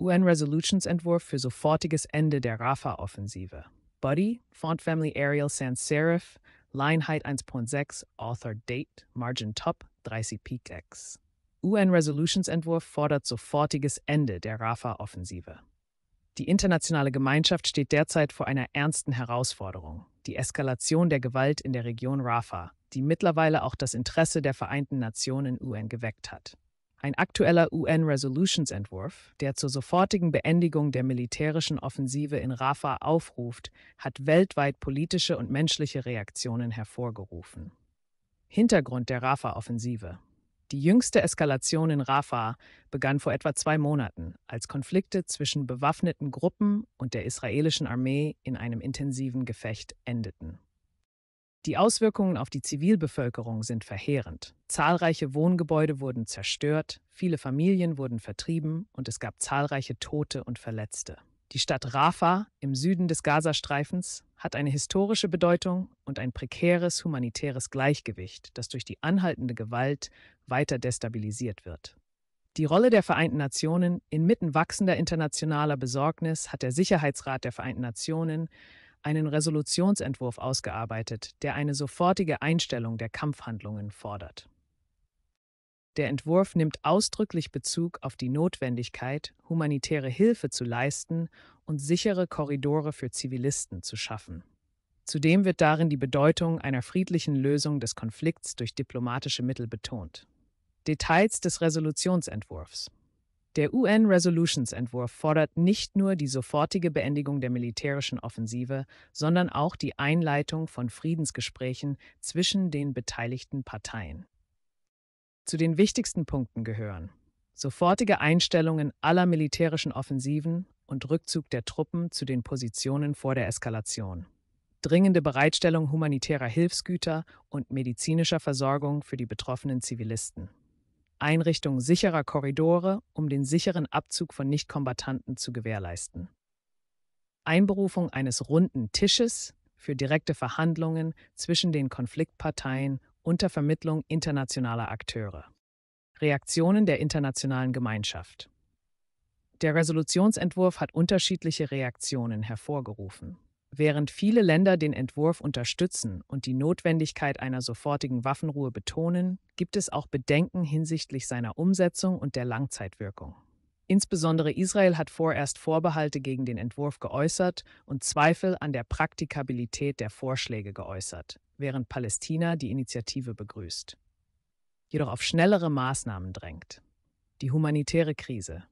UN-Resolutionsentwurf für sofortiges Ende der Rafah-Offensive. Buddy, Font Family Ariel Sans Serif, Line Height 1.6, Author Date, Margin Top 30 Peak X. UN-Resolutionsentwurf fordert sofortiges Ende der Rafah-Offensive. Die internationale Gemeinschaft steht derzeit vor einer ernsten Herausforderung, die Eskalation der Gewalt in der Region Rafah, die mittlerweile auch das Interesse der Vereinten Nationen UN geweckt hat ein aktueller UN-Resolutionsentwurf, der zur sofortigen Beendigung der militärischen Offensive in Rafah aufruft, hat weltweit politische und menschliche Reaktionen hervorgerufen. Hintergrund der Rafah-Offensive die jüngste Eskalation in Rafah begann vor etwa zwei Monaten, als Konflikte zwischen bewaffneten Gruppen und der israelischen Armee in einem intensiven Gefecht endeten. Die Auswirkungen auf die Zivilbevölkerung sind verheerend. Zahlreiche Wohngebäude wurden zerstört, viele Familien wurden vertrieben und es gab zahlreiche Tote und Verletzte. Die Stadt Rafah im Süden des Gazastreifens hat eine historische Bedeutung und ein prekäres humanitäres Gleichgewicht, das durch die anhaltende Gewalt weiter destabilisiert wird. Die Rolle der Vereinten Nationen inmitten wachsender internationaler Besorgnis hat der Sicherheitsrat der Vereinten Nationen einen Resolutionsentwurf ausgearbeitet, der eine sofortige Einstellung der Kampfhandlungen fordert. Der Entwurf nimmt ausdrücklich Bezug auf die Notwendigkeit, humanitäre Hilfe zu leisten und sichere Korridore für Zivilisten zu schaffen. Zudem wird darin die Bedeutung einer friedlichen Lösung des Konflikts durch diplomatische Mittel betont. Details des Resolutionsentwurfs der UN-Resolutionsentwurf fordert nicht nur die sofortige Beendigung der militärischen Offensive, sondern auch die Einleitung von Friedensgesprächen zwischen den beteiligten Parteien. Zu den wichtigsten Punkten gehören sofortige Einstellungen aller militärischen Offensiven und Rückzug der Truppen zu den Positionen vor der Eskalation, dringende Bereitstellung humanitärer Hilfsgüter und medizinischer Versorgung für die betroffenen Zivilisten. Einrichtung sicherer Korridore, um den sicheren Abzug von Nichtkombattanten zu gewährleisten. Einberufung eines runden Tisches für direkte Verhandlungen zwischen den Konfliktparteien unter Vermittlung internationaler Akteure. Reaktionen der internationalen Gemeinschaft. Der Resolutionsentwurf hat unterschiedliche Reaktionen hervorgerufen. Während viele Länder den Entwurf unterstützen und die Notwendigkeit einer sofortigen Waffenruhe betonen, gibt es auch Bedenken hinsichtlich seiner Umsetzung und der Langzeitwirkung. Insbesondere Israel hat vorerst Vorbehalte gegen den Entwurf geäußert und Zweifel an der Praktikabilität der Vorschläge geäußert, während Palästina die Initiative begrüßt. Jedoch auf schnellere Maßnahmen drängt. Die humanitäre Krise.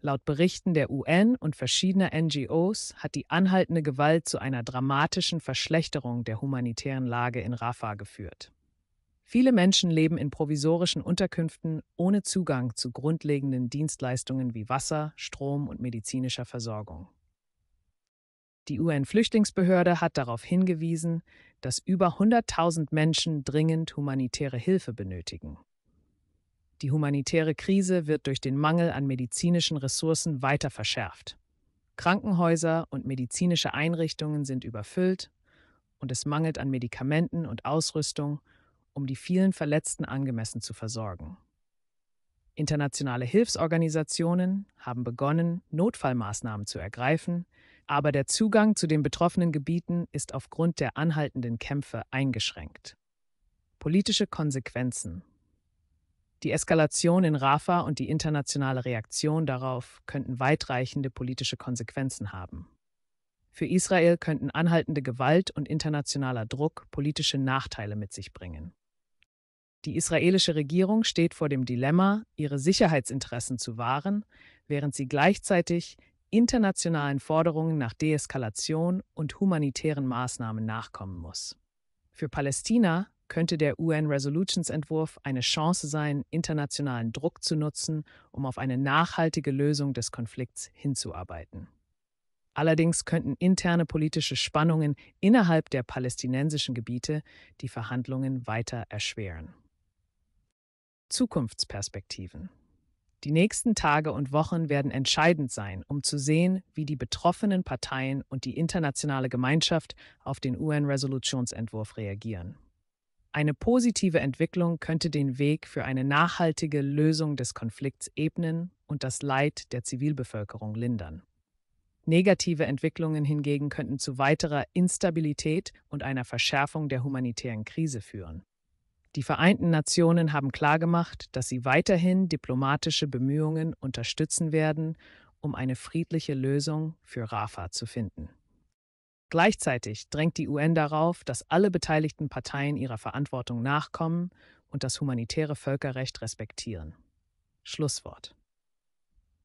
Laut Berichten der UN und verschiedener NGOs hat die anhaltende Gewalt zu einer dramatischen Verschlechterung der humanitären Lage in Rafah geführt. Viele Menschen leben in provisorischen Unterkünften ohne Zugang zu grundlegenden Dienstleistungen wie Wasser, Strom und medizinischer Versorgung. Die UN-Flüchtlingsbehörde hat darauf hingewiesen, dass über 100.000 Menschen dringend humanitäre Hilfe benötigen. Die humanitäre Krise wird durch den Mangel an medizinischen Ressourcen weiter verschärft. Krankenhäuser und medizinische Einrichtungen sind überfüllt und es mangelt an Medikamenten und Ausrüstung, um die vielen Verletzten angemessen zu versorgen. Internationale Hilfsorganisationen haben begonnen, Notfallmaßnahmen zu ergreifen, aber der Zugang zu den betroffenen Gebieten ist aufgrund der anhaltenden Kämpfe eingeschränkt. Politische Konsequenzen die Eskalation in Rafah und die internationale Reaktion darauf könnten weitreichende politische Konsequenzen haben. Für Israel könnten anhaltende Gewalt und internationaler Druck politische Nachteile mit sich bringen. Die israelische Regierung steht vor dem Dilemma, ihre Sicherheitsinteressen zu wahren, während sie gleichzeitig internationalen Forderungen nach Deeskalation und humanitären Maßnahmen nachkommen muss. Für Palästina könnte der un resolutions entwurf eine Chance sein, internationalen Druck zu nutzen, um auf eine nachhaltige Lösung des Konflikts hinzuarbeiten. Allerdings könnten interne politische Spannungen innerhalb der palästinensischen Gebiete die Verhandlungen weiter erschweren. Zukunftsperspektiven. Die nächsten Tage und Wochen werden entscheidend sein, um zu sehen, wie die betroffenen Parteien und die internationale Gemeinschaft auf den UN-Resolutionsentwurf reagieren. Eine positive Entwicklung könnte den Weg für eine nachhaltige Lösung des Konflikts ebnen und das Leid der Zivilbevölkerung lindern. Negative Entwicklungen hingegen könnten zu weiterer Instabilität und einer Verschärfung der humanitären Krise führen. Die Vereinten Nationen haben klargemacht, dass sie weiterhin diplomatische Bemühungen unterstützen werden, um eine friedliche Lösung für Rafah zu finden. Gleichzeitig drängt die UN darauf, dass alle beteiligten Parteien ihrer Verantwortung nachkommen und das humanitäre Völkerrecht respektieren. Schlusswort.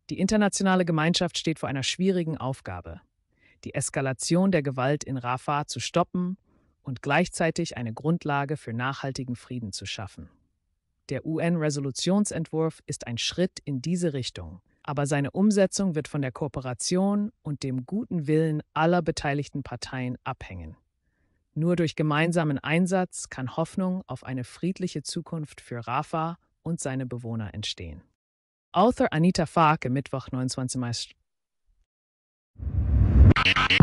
Die internationale Gemeinschaft steht vor einer schwierigen Aufgabe, die Eskalation der Gewalt in Rafah zu stoppen und gleichzeitig eine Grundlage für nachhaltigen Frieden zu schaffen. Der UN-Resolutionsentwurf ist ein Schritt in diese Richtung, aber seine Umsetzung wird von der Kooperation und dem guten Willen aller beteiligten Parteien abhängen. Nur durch gemeinsamen Einsatz kann Hoffnung auf eine friedliche Zukunft für Rafa und seine Bewohner entstehen. Author Anita Farke, Mittwoch, 29. Mai.